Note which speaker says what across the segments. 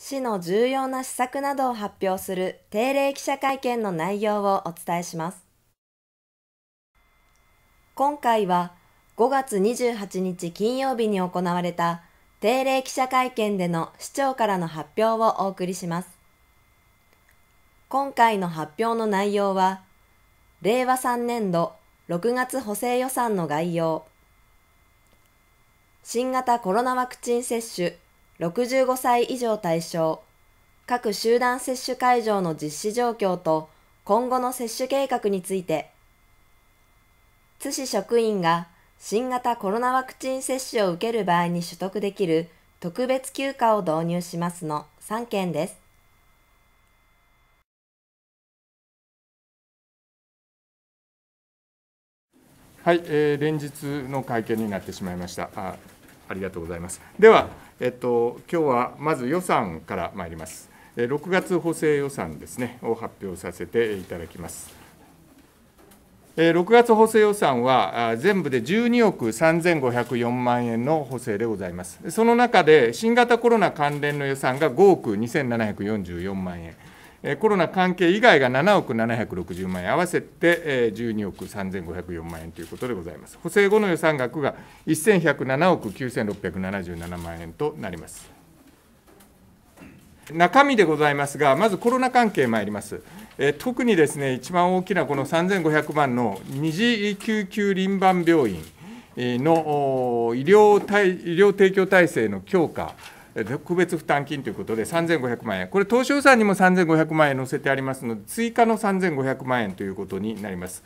Speaker 1: 市の重要な施策などを発表する定例記者会見の内容をお伝えします。今回は5月28日金曜日に行われた定例記者会見での市長からの発表をお送りします。今回の発表の内容は、令和3年度6月補正予算の概要、新型コロナワクチン接種65歳以上対象、各集団接種会場の実施状況と今後の接種計画について、津市職員が新型コロナワクチン接種を受ける場合に取得できる特別休暇を導入しますの3件です。はい、えー、連日の会見になってしまいました。ありがとうございます。では、えっと、今日はまず予算から参ります。6月補正予算ですね、を発表させていただきます。6月補正予算は、全部で12億3504万円の補正でございます。その中で、新型コロナ関連の予算が5億2744万円。コロナ関係以外が7億760万円、合わせて12億3504万円ということでございます。補正後の予算額が1107億9677万円となります。中身でございますが、まずコロナ関係参ります。え特にですね、一番大きなこの3500万の二次救急臨番病院の医療医療提供体制の強化。特別負担金ということで3500万円、これ、当初予算にも3500万円載せてありますので、追加の3500万円ということになります。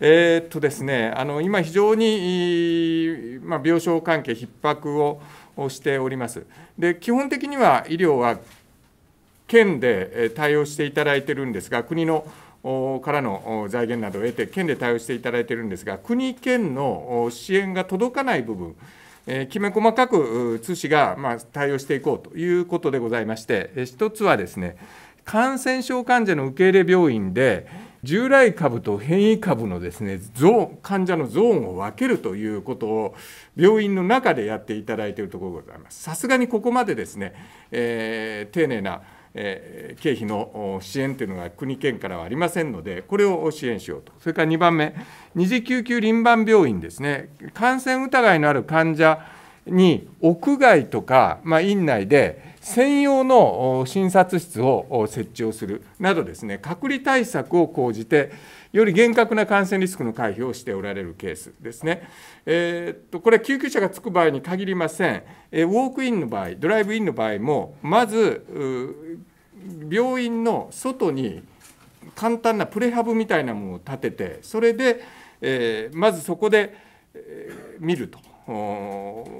Speaker 1: えー、っとですね、あの今、非常に、まあ、病床関係逼迫をしております。で基本的には医療は県で対応していただいているんですが、国のからの財源などを得て、県で対応していただいているんですが、国、県の支援が届かない部分、えきめ細かく津市がま対応していこうということでございまして、え1つはですね、感染症患者の受け入れ病院で、従来株と変異株のですね患者のゾーンを分けるということを病院の中でやっていただいているところでございます。さすがにここまでですね、えー、丁寧なえ経費の支援というのが国、県からはありませんので、これを支援しようと、それから2番目、二次救急臨番病院ですね、感染疑いのある患者に屋外とか、まあ、院内で専用の診察室を設置をするなどですね、隔離対策を講じて、より厳格な感染リスクの回避をしておられるケースですね。えー、っとこれは救急車がつく場合に限りません、えウォークインの場合、ドライブインの場合も、まず病院の外に簡単なプレハブみたいなものを立てて、それで、えー、まずそこで、えー、見ると。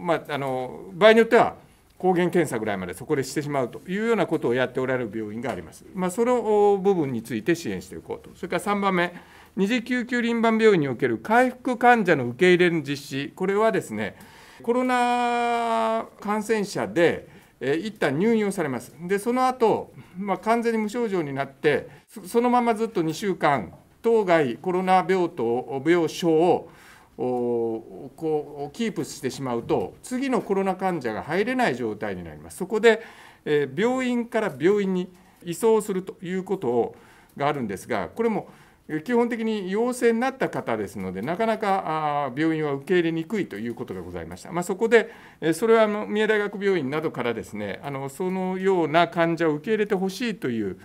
Speaker 1: まあ、あの場合によっては抗原検査ぐらいまでそこでしてしまうというようなことをやっておられる病院があります。まあ、その部分について支援していこうと。それから3番目、二次救急臨番病院における回復患者の受け入れの実施、これはですね、コロナ感染者で、え一旦入院をされます。で、その後、まあ、完全に無症状になって、そのままずっと2週間、当該コロナ病棟、病床をこうキープしてしまうと次のコロナ患者が入れない状態になりますそこで、え病院から病院に移送するということをがあるんですがこれも基本的に陽性になった方ですのでなかなか病院は受け入れにくいということがございました、まあ、そこでそれは三重大学病院などからですねあのそのような患者を受け入れてほしいという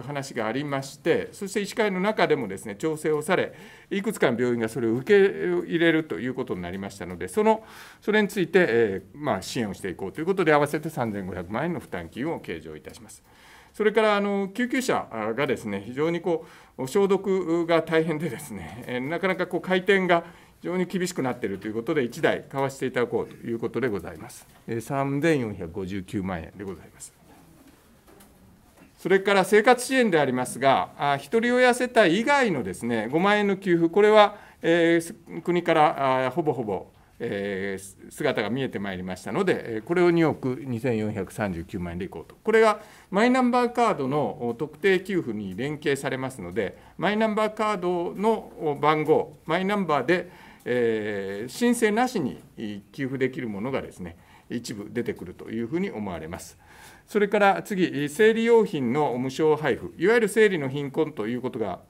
Speaker 1: 話がありましてそして医師会の中でもですね調整をされいくつかの病院がそれを受け入れるということになりましたのでそのそれについて、えー、まあ、支援をしていこうということで合わせて3500万円の負担金を計上いたします。それからあの救急車がですね非常にこう消毒が大変でですねなかなかこう回転が非常に厳しくなっているということで1台買わせていただこうということでございます。3459万円でございます。それから生活支援でありますが、ひとり親世帯以外のですね5万円の給付、これは、えー、国からほぼほぼ、えー、姿が見えてまいりましたので、これを2億2439万円でいこうと、これがマイナンバーカードの特定給付に連携されますので、マイナンバーカードの番号、マイナンバーで、えー、申請なしに給付できるものがですね一部出てくるというふうに思われます。それから次、生理用品の無償配布、いわゆる生理の貧困ということが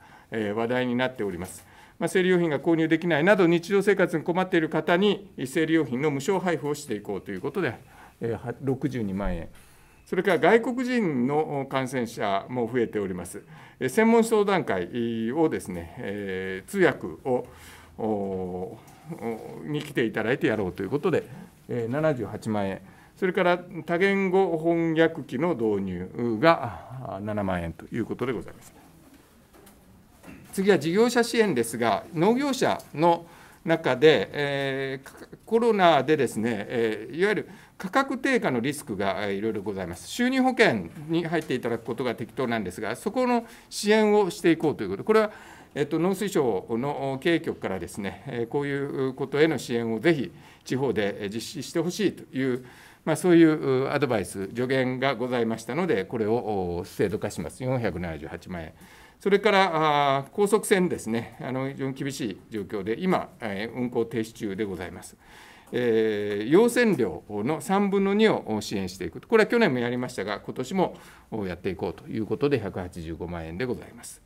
Speaker 1: 話題になっております。まあ、生理用品が購入できないなど、日常生活に困っている方に、生理用品の無償配布をしていこうということで、62万円。それから外国人の感染者も増えております。専門相談会をですね、通訳をに来ていただいてやろうということで、78万円。それから多言語翻訳機の導入が7万円ということでございます。次は事業者支援ですが、農業者の中で、えー、コロナでですね、えー、いわゆる価格低下のリスクがいろいろございます。収入保険に入っていただくことが適当なんですが、そこの支援をしていこうということ、これは、えっと、農水省の経営局からですね、こういうことへの支援をぜひ地方で実施してほしいという。まあ、そういうアドバイス、助言がございましたので、これを制度化します、478万円。それから高速船ですね、あの非常に厳しい状況で、今、運航停止中でございます。えー、要線量の3分の2を支援していく、これは去年もやりましたが、今年もやっていこうということで、185万円でございます。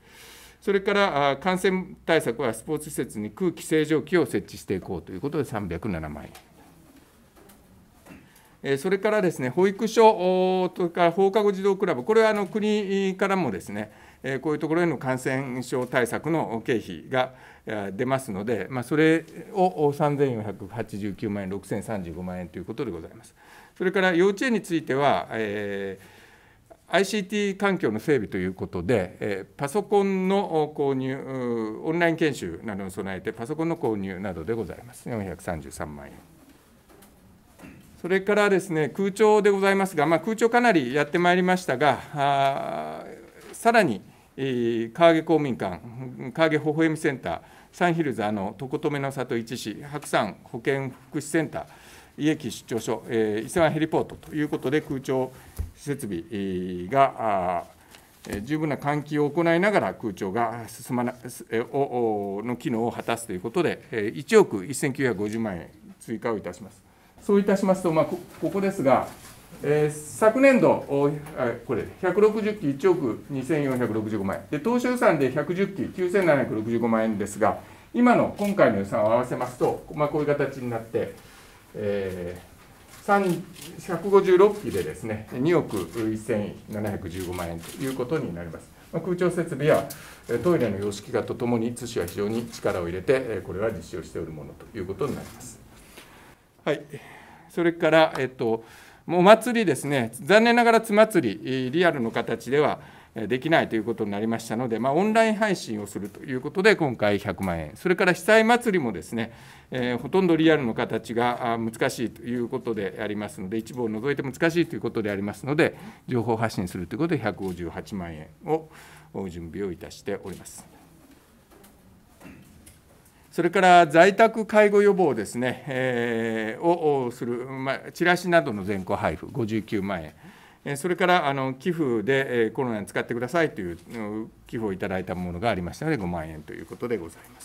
Speaker 1: それから感染対策はスポーツ施設に空気清浄機を設置していこうということで、307万円。それからですね保育所、それから放課後児童クラブ、これはあの国からもですねこういうところへの感染症対策の経費が出ますので、まあ、それを3489万円、6035万円ということでございます。それから幼稚園については、えー、ICT 環境の整備ということで、えパソコンの購入、オンライン研修などに備えて、パソコンの購入などでございます、433万円。それからですね空調でございますが、まあ、空調かなりやってまいりましたが、さらに、えー、川上公民館、川上ほほえみセンター、サンヒルズ、あの床留の里一市、白山保健福祉センター、伊駅出張所、えー、伊勢湾ヘリポートということで、空調設備が十分な換気を行いながら空調が進まなの機能を果たすということで、1億1950万円追加をいたします。そういたしますと、まあ、ここですが、えー、昨年度、これ、160基1億2465万円で、当初予算で110機9765万円ですが、今の今回の予算を合わせますと、まあ、こういう形になって、えー、156機でですね2億1715万円ということになります。空調設備やトイレの様式化とともに、津市は非常に力を入れて、これは実施をしておるものということになります。はいそれから、えっと、お祭りですね、残念ながら津祭り、リアルの形ではできないということになりましたので、まあ、オンライン配信をするということで、今回100万円、それから被災祭りもですね、えー、ほとんどリアルの形が難しいということでありますので、一部を除いて難しいということでありますので、情報発信するということで、158万円を準備をいたしております。それから在宅介護予防ですね、えー、をする、まあ、チラシなどの全項配布、59万円、それからあの寄付でコロナに使ってくださいという寄付をいただいたものがありましたので、5万円ということでございま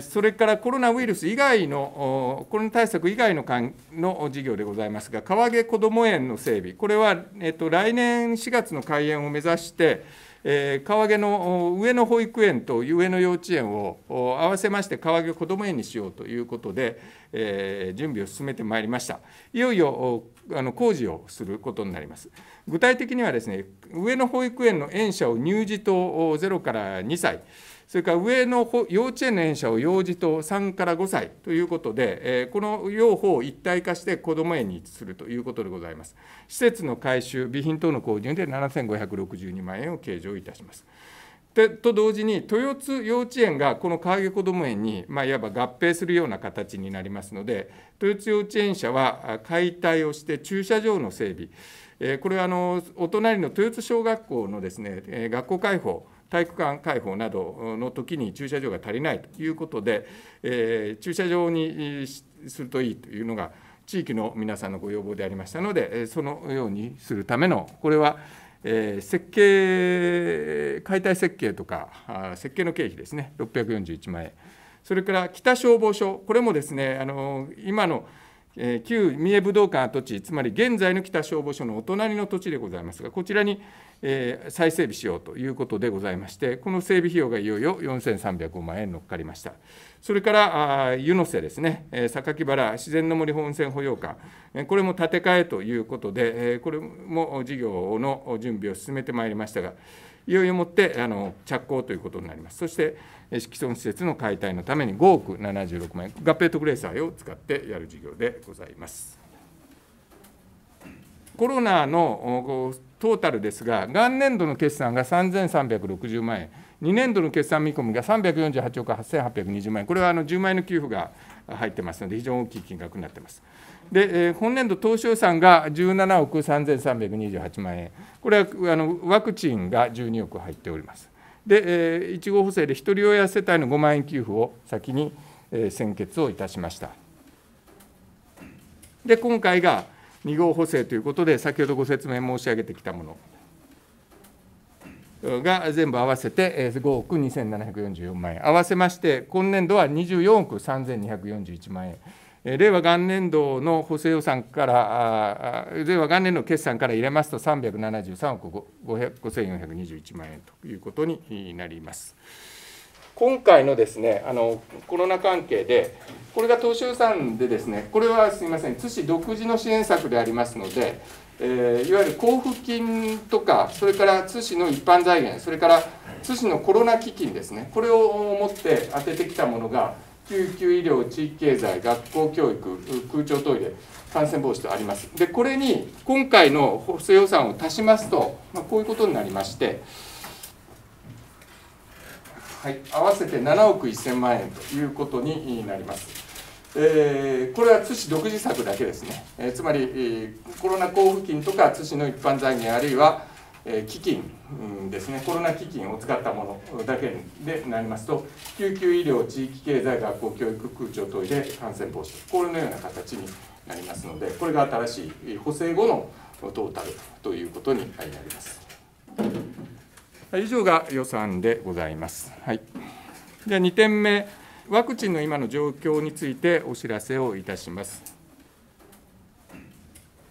Speaker 1: す。それからコロナウイルス以外の、コロナ対策以外のの事業でございますが、川毛こども園の整備、これは、えっと、来年4月の開園を目指して、え川毛の上野保育園と上野幼稚園を合わせまして川毛こども園にしようということで、え準備を進めてまいりました。いよいよあの工事をすることになります。具体的にはですね、上野保育園の園舎を乳児と0から2歳、それから上の幼稚園の園舎を幼児と3から5歳ということで、えこの両方を一体化してこども園にするということでございます。施設の改修、備品等の購入で7562万円を計上いたします。でと同時に豊津幼稚園がこの川上こども園に、まあ、いわば合併するような形になりますので豊津幼稚園舎は解体をして駐車場の整備、えこれはあのお隣の豊津小学校のですね学校開放体育館開放などの時に駐車場が足りないということで、えー、駐車場にするといいというのが地域の皆さんのご要望でありましたのでそのようにするためのこれは、えー、設計解体設計とか設計の経費ですね641万円それから北消防署これもですねあの今の旧三重武道館跡地、つまり現在の北消防署のお隣の土地でございますが、こちらに、再整備しようということでございまして、この整備費用がいよいよ4305万円乗っかりました。それから、湯の瀬ですね、榊原自然の森本線保養館、これも建て替えということで、これも事業の準備を進めてまいりましたが、いよいよもってあの着工ということになります。そして既存施設の解体のために5億76万円、合併特例債を使ってやる事業でございます。コロナのトータルですが、元年度の決算が3360万円、2年度の決算見込みが348億8820万円、これはあの10万円の給付が入ってますので、非常に大きい金額になってます。で、え年度、当初予算が17億3328万円、これはあのワクチンが12億入っております。で、え1号補正で、ひとり親世帯の5万円給付を先に、え先決をいたしました。で、今回が2号補正ということで、先ほどご説明申し上げてきたものが全部合わせて5億2744万円、合わせまして今年度は24億3241万円。令和元年度の補正予算から、令和元年の決算から入れますと、373億5421万円ということになります。今回のですねあのコロナ関係で、これが当初予算で、ですねこれはすみません、津市独自の支援策でありますので、えー、いわゆる交付金とかそれから津市の一般財源それから津市のコロナ基金ですねこれを持って当ててきたものが救急医療地域経済学校教育空調トイレ感染防止とありますでこれに今回の補正予算を足しますと、まあ、こういうことになりまして、はい、合わせて7億1000万円ということになります。えー、これは津市独自策だけですね、えー、つまり、えー、コロナ交付金とか津市の一般財源あるいは、えー、基金、うん、ですねコロナ基金を使ったものだけでなりますと救急医療地域経済学校教育空調等で感染防止これのような形になりますのでこれが新しい補正後のトータルということになります。以上が予算でございます。はい、で2点目ワクチンの今の状況についてお知らせをいたします。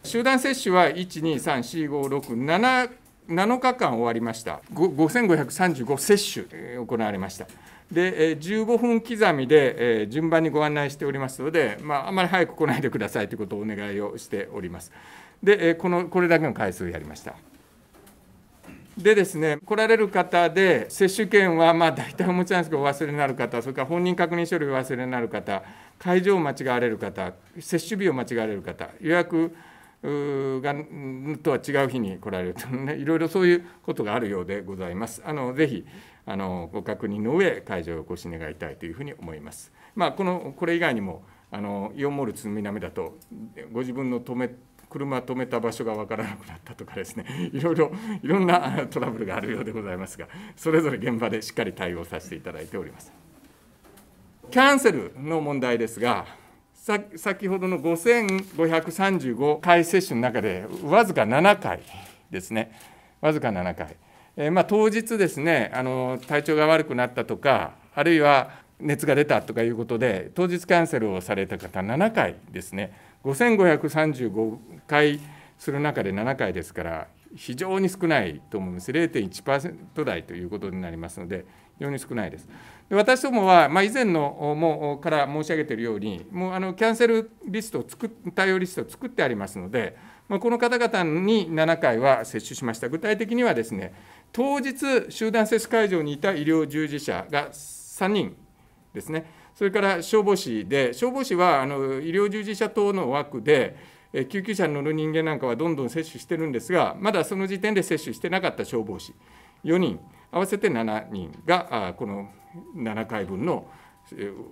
Speaker 1: 集団接種は1、2、3、4、5、6、7 7日間終わりました、5535接種行われました。で15分刻みで順番にご案内しておりますので、まあ、あまり早く来ないでくださいということをお願いをしております。でこのこれだけの回数やりました。でですね、来られる方で、接種券はまあ大体お持ちなんですけど、お忘れになる方、それから本人確認書類お忘れになる方、会場を間違われる方、接種日を間違われる方、予約がとは違う日に来られるとね、いろいろそういうことがあるようでございます。あのぜひあのご確認の上、会場をお越し願いたいというふうに思います。まあ、このこれ以外にもあのイオンモールつみなめだとご自分の止め車止めた場所が分からなくなったとかですね いろいろいろんな トラブルがあるようでございますがそれぞれ現場でしっかり対応させていただいております。キャンセルの問題ですが先ほどの5535回接種の中でわずか7回ですねわずか7回、えー、まあ、当日ですねあの体調が悪くなったとかあるいは熱が出たとかいうことで当日キャンセルをされた方7回ですね。5535回する中で7回ですから非常に少ないと思います0.1%台ということになりますので非常に少ないですで私どもは、まあ、以前のもから申し上げているようにもうあのキャンセルリストを作対応リストを作ってありますので、まあ、この方々に7回は接種しました具体的にはですね当日集団接種会場にいた医療従事者が3人ですねそれから消防士で、消防士はあの医療従事者等の枠で、救急車に乗る人間なんかはどんどん接種してるんですが、まだその時点で接種してなかった消防士4人、合わせて7人がこの7回分の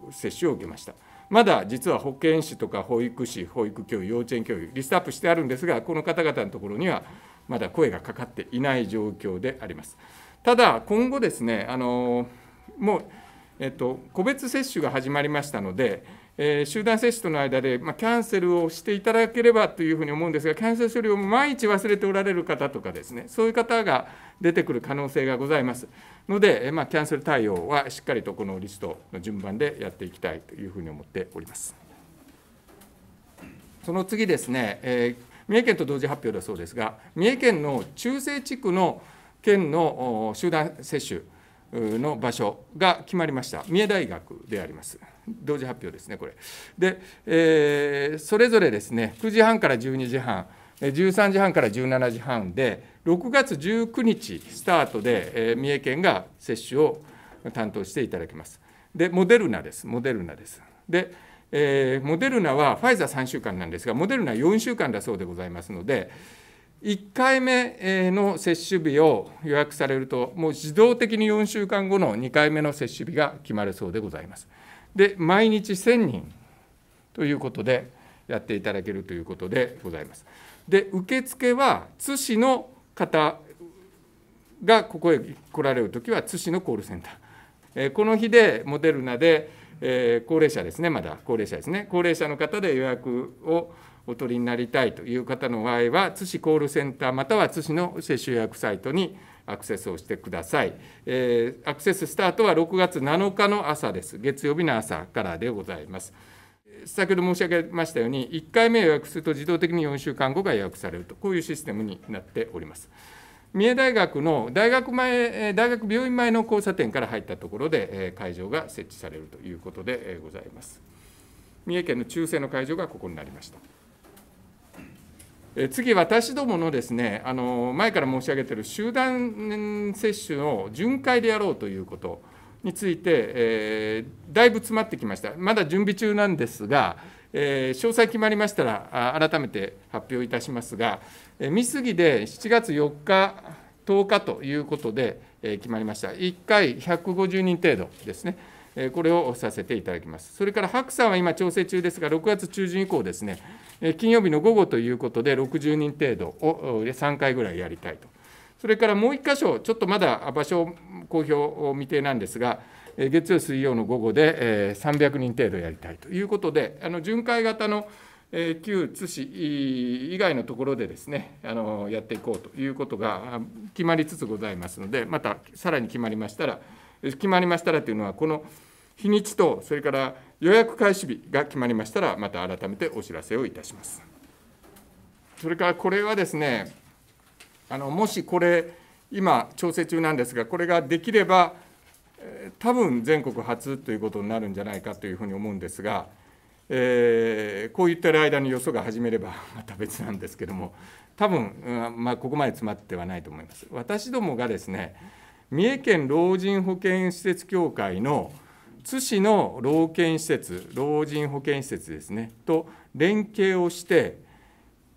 Speaker 1: 接種を受けました。まだ実は保健師とか保育士、保育教諭、幼稚園教諭、リストアップしてあるんですが、この方々のところにはまだ声がかかっていない状況であります。ただ、今後ですね、あのもうえっと、個別接種が始まりましたので、えー、集団接種との間で、まあ、キャンセルをしていただければというふうに思うんですが、キャンセル処理を毎日忘れておられる方とかですね、そういう方が出てくる可能性がございますので、まあ、キャンセル対応はしっかりとこのリストの順番でやっていきたいというふうに思っております。その次ですね、えー、三重県と同時発表だそうですが、三重県の中西地区の県の集団接種、の場所が決まりました、三重大学であります。同時発表ですね、これ。で、えー、それぞれですね、9時半から12時半、13時半から17時半で、6月19日スタートで、えー、三重県が接種を担当していただきます。で、モデルナです、モデルナです。で、えー、モデルナはファイザー3週間なんですが、モデルナは4週間だそうでございますので、1回目の接種日を予約されると、もう自動的に4週間後の2回目の接種日が決まるそうでございます。で、毎日1000人ということで、やっていただけるということでございます。で、受付は津市の方がここへ来られるときは、津市のコールセンター。えこの日でモデルナで、え高齢者ですね、まだ高齢者ですね、高齢者の方で予約をお取りになりたいという方の場合は、津市コールセンターまたは津市の接種予約サイトにアクセスをしてください。えー、アクセススタートは6月7日の朝です。月曜日の朝からでございます。先ほど申し上げましたように、1回目予約すると自動的に4週間後が予約されると、こういうシステムになっております。三重大学の大学前、大学病院前の交差点から入ったところで、会場が設置されるということでございます。三重県の中世の会場がここになりました。次、私どものですねあの前から申し上げている集団接種を巡回でやろうということについて、えー、だいぶ詰まってきました、まだ準備中なんですが、えー、詳細決まりましたら、改めて発表いたしますが、見過ぎで7月4日、10日ということで、え決まりました、1回150人程度ですね。これをさせていただきます。それから白さんは今、調整中ですが、6月中旬以降ですね、金曜日の午後ということで、60人程度を3回ぐらいやりたいと。それからもう1箇所、ちょっとまだ場所公表未定なんですが、月曜、水曜の午後で300人程度やりたいということで、あの巡回型の旧津市以外のところでですねあのやっていこうということが決まりつつございますのでまたさらに決まりましたら決まりましたらというのはこの日にちと、それから予約開始日が決まりましたら、また改めてお知らせをいたします。それからこれはですね、あのもしこれ、今、調整中なんですが、これができれば、多分全国初ということになるんじゃないかというふうに思うんですが、えー、こう言ってる間によそが始めれば また別なんですけども多分、うんまあ、ここまで詰まってはないと思います。私どもがですね三重県老人保健施設協会の津市の老健施設、老人保健施設ですね、と連携をして、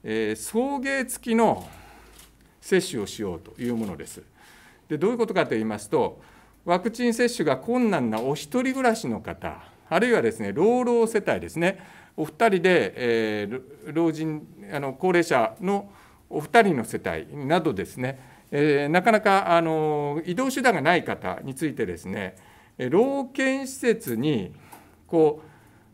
Speaker 1: えー、送迎付きの接種をしようというものです。でどういうことかと言いますと、ワクチン接種が困難なお一人暮らしの方、あるいはですね、老老世帯ですね、お二人で、えー、老人あの、高齢者のお二人の世帯などですね、えー、なかなかあの移動手段がない方についてですね、老犬施設にこ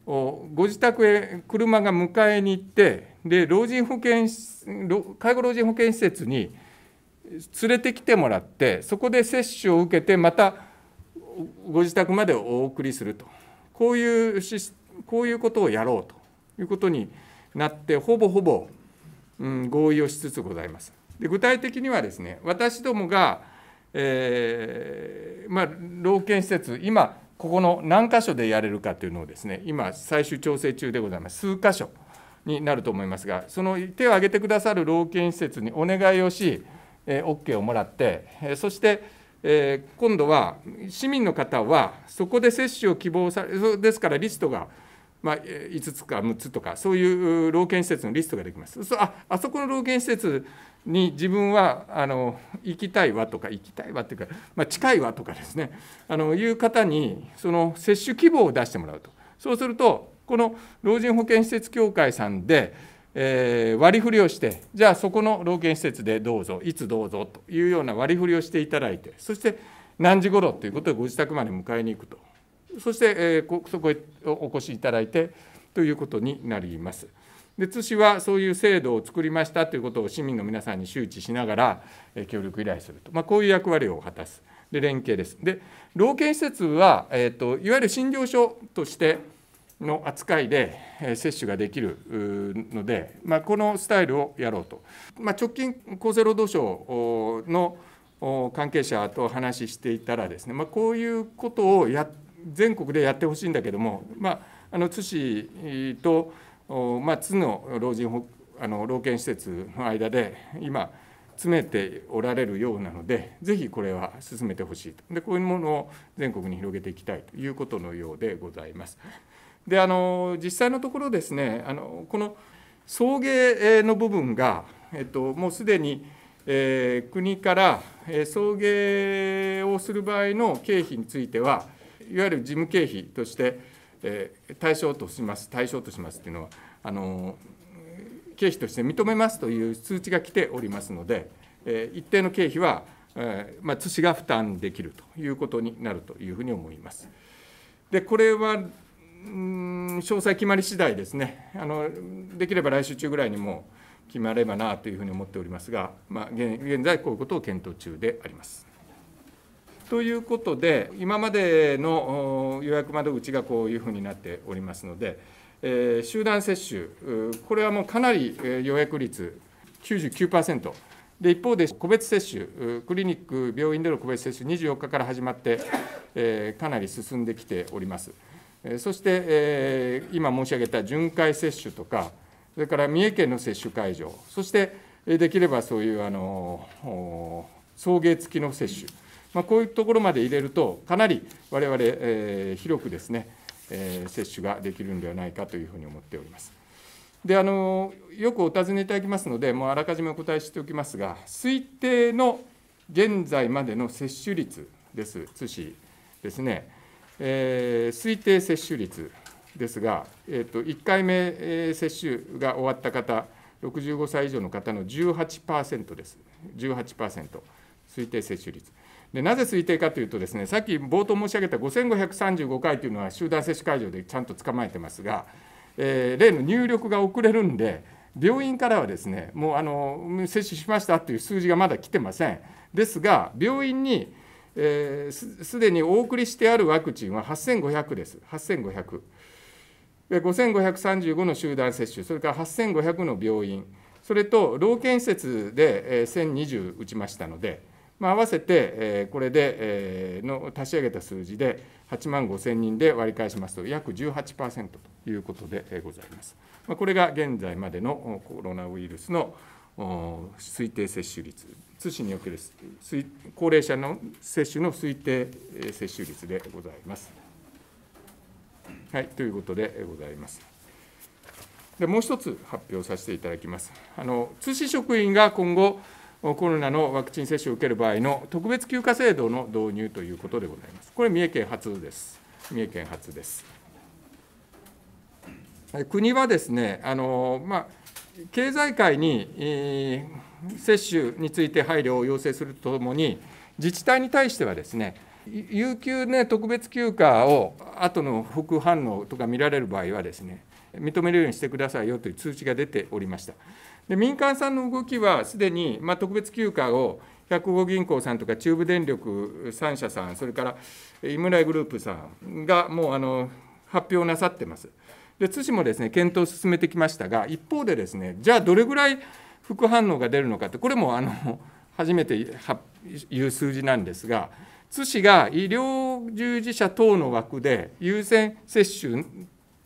Speaker 1: うご自宅へ車が迎えに行ってで老人保健介護老人保健施設に連れてきてもらってそこで接種を受けてまたご自宅までお送りするとこういうこういうことをやろうということになってほぼほぼ、うん、合意をしつつございます。で具体的にはですね私どもがえー、まあ、老犬施設、今、ここの何箇所でやれるかというのをですね、今、最終調整中でございます、数箇所になると思いますが、その手を挙げてくださる老犬施設にお願いをし、えー、OK をもらって、えそして、え今度は市民の方は、そこで接種を希望され、ですからリストがまあ、5つか6つとかそういう老犬施設のリストができますそああそこの老犬施設に自分はあの行きたいわとか行きたいわっていうか、まあ、近いわとかですねあのいう方にその接種希望を出してもらうとそうするとこの老人保健施設協会さんで、えー、割り振りをしてじゃあそこの老犬施設でどうぞいつどうぞというような割り振りをしていただいてそして何時ごろということでご自宅まで迎えに行くとそして、えー、そこへお越しいただいてということになります。で津市はそういう制度を作りましたということを市民の皆さんに周知しながら、え協力依頼すると、まあ、こういう役割を果たすで連携です。で老健施設は、えーと、いわゆる診療所としての扱いで、え接種ができるので、まあ、このスタイルをやろうと、まあ、直近厚生労働省の関係者と話していたらですね、まあ、こういうことをやっ全国でやってほしいんだけども、まあ、あの津市と、まあ、津の老人保あの老健施設の間で今詰めておられるようなのでぜひこれは進めてほしいとでこういうものを全国に広げていきたいということのようでございます。であの実際のところですねあのこの送迎の部分が、えっと、もうすでに、えー、国から、え送迎をする場合の経費については、いわゆる事務経費として、えー、対象とします、対象としますというのは、あの経費として認めますという通知が来ておりますので、えー、一定の経費は、えーまあ、津市が負担できるということになるというふうに思います。でこれは詳細決まり次第ですねあの、できれば来週中ぐらいにも決まればなというふうに思っておりますが、まあ、現在、こういうことを検討中であります。ということで、今までの予約窓口がこういうふうになっておりますので、えー、集団接種、これはもうかなり予約率99%。で一方で個別接種、クリニック、病院での個別接種、24日から始まって、えー、かなり進んできております。そして、えー、今申し上げた巡回接種とか、それから三重県の接種会場、そしてできればそういうあの送迎付きの接種。まあ、こういうところまで入れると、かなり我々、えー、広くですね、えー、接種ができるんではないかというふうに思っております。であのよくお尋ねいただきますので、もうあらかじめお答えしておきますが、推定の現在までの接種率です、津市ですね、えー、推定接種率ですが、えーと、1回目接種が終わった方、65歳以上の方の18%です、18%、推定接種率。でなぜ推定かというとです、ね、さっき冒頭申し上げた5535回というのは集団接種会場でちゃんと捕まえてますが、えー、例の入力が遅れるんで、病院からはですねもうあの接種しましたという数字がまだ来てません。ですが、病院にす、えー、で、にお送りしてあるワクチンは8500です、8500。5535の集団接種、それから8500の病院、それと老健施設で1020打ちましたので。まあ、合わせて、えー、これで、えー、の足し上げた数字で8万5千人で割り返しますと約18%ということでございます。まあ、これが現在までのコロナウイルスの推定接種率、津市における高齢者の接種の推定接種率でございます。はい、ということでございます。でもう一つ発表させていただきます。あの津市職員が今後コロナのワクチン接種を受ける場合の特別休暇制度の導入ということでございます。これ、三重県初です。三重県初です。国はですね、あのまあ、経済界に、えー、接種について配慮を要請するとともに、自治体に対してはですね、有給、ね、特別休暇を後の副反応とか見られる場合はですね、認めるようにしてくださいよという通知が出ておりました。で民間さんの動きは、すでに、まあ、特別休暇を105銀行さんとか中部電力3社さん、それから井村グループさんがもうあの発表なさってます。で津市もですね検討を進めてきましたが、一方で、ですねじゃあ、どれぐらい副反応が出るのかって、これもあの初めて言う数字なんですが、津市が医療従事者等の枠で優先接種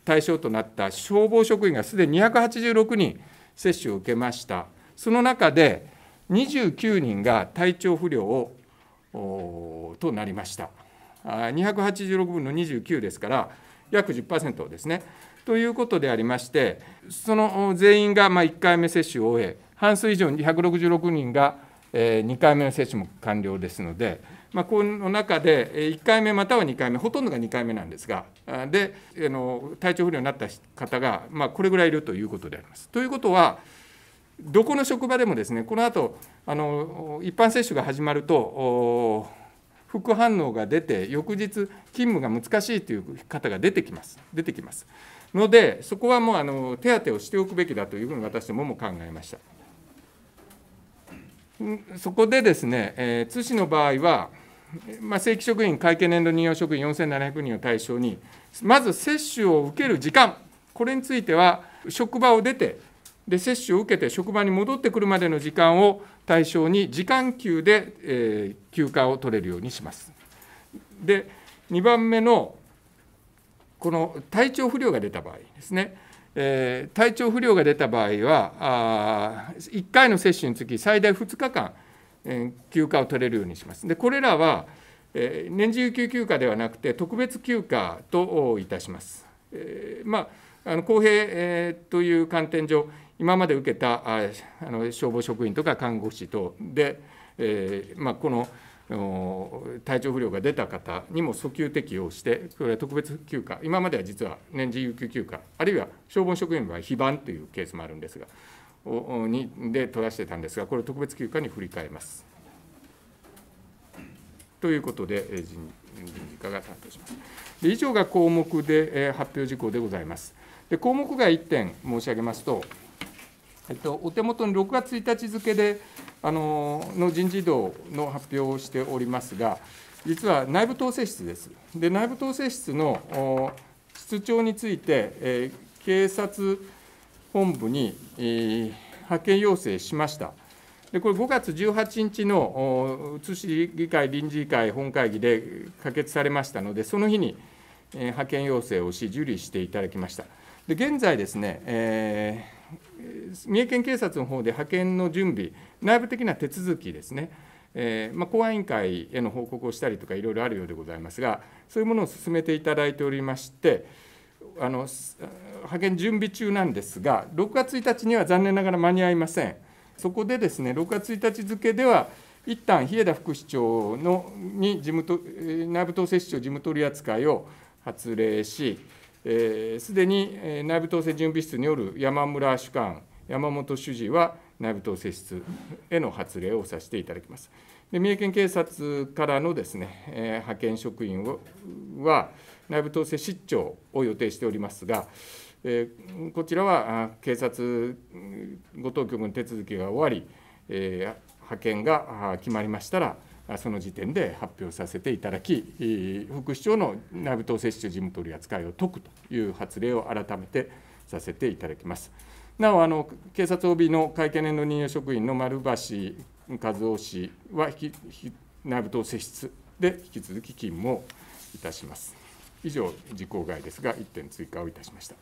Speaker 1: 対象となった消防職員がすでに286人接種を受けました。その中で29人が体調不良をとなりました。286分の29ですから、約10%ですね。ということでありまして、その全員がま1回目接種を終え、半数以上、2 6 6人が2回目の接種も完了ですので、まあ、この中で1回目または2回目ほとんどが2回目なんですがであの体調不良になった方が、まあ、これぐらいいるということであります。ということはどこの職場でもですねこの後あの一般接種が始まると副反応が出て翌日勤務が難しいという方が出てきます出てきますのでそこはもうあの手当てをしておくべきだというふうに私どもも考えました。そこでですね、えー、津市の場合は、まあ、正規職員、会計年度任用職員4700人を対象に、まず接種を受ける時間、これについては、職場を出て、で接種を受けて職場に戻ってくるまでの時間を対象に、時間給で、えー、休暇を取れるようにします。で、2番目の、この体調不良が出た場合ですね、えー、体調不良が出た場合はあ1回の接種につき最大2日間、えー、休暇を取れるようにします。でこれらは、えー、年次有給休暇ではなくて特別休暇といたします。えー、まあ、あの公平、えー、という観点上今まで受けたああの消防職員とか看護師等で、えーまあ、この体調不良が出た方にも訴求適用して、これは特別休暇、今までは実は年次有給休暇、あるいは消防職員は非番というケースもあるんですが、にで取らせてたんですが、これ特別休暇に振り替えます。ということで、人事課が担当します。以上が項目で発表事項でございます。で項目が1点申し上げますと、えっと、お手元に6月1日付であのの人事異動の発表をしておりますが、実は内部統制室です。で内部統制室の室長について、えー、警察本部に、えー、派遣要請しました。でこれ5月18日の津市議会臨時議会本会議で可決されましたので、その日に、えー、派遣要請をし、受理していただきました。で現在ですね、えー三重県警察の方で派遣の準備、内部的な手続きですね、えー、まあ、公安委員会への報告をしたりとか、いろいろあるようでございますが、そういうものを進めていただいておりまして、あの派遣準備中なんですが、6月1日には残念ながら間に合いません。そこでですね6月1日付では一旦日枝副市長のに事務と内部統制市長事務取り扱いを発令し、すでに内部統制準備室による山村主幹、山本主事は内部統制室への発令をさせていただきます。で三重県警察からのですね、えー、派遣職員は内部統制失調を予定しておりますが、えー、こちらは警察ご当局の手続きが終わり、えー、派遣が決まりましたら、その時点で発表させていただき副市長の内部統制室事務取り扱いを解くという発令を改めてさせていただきます。なおあの警察 OB の会見年度任用職員の丸橋和夫氏は内部統制室で引き続き勤務をいたします。以上、時効外ですが、1点追加をいたしました。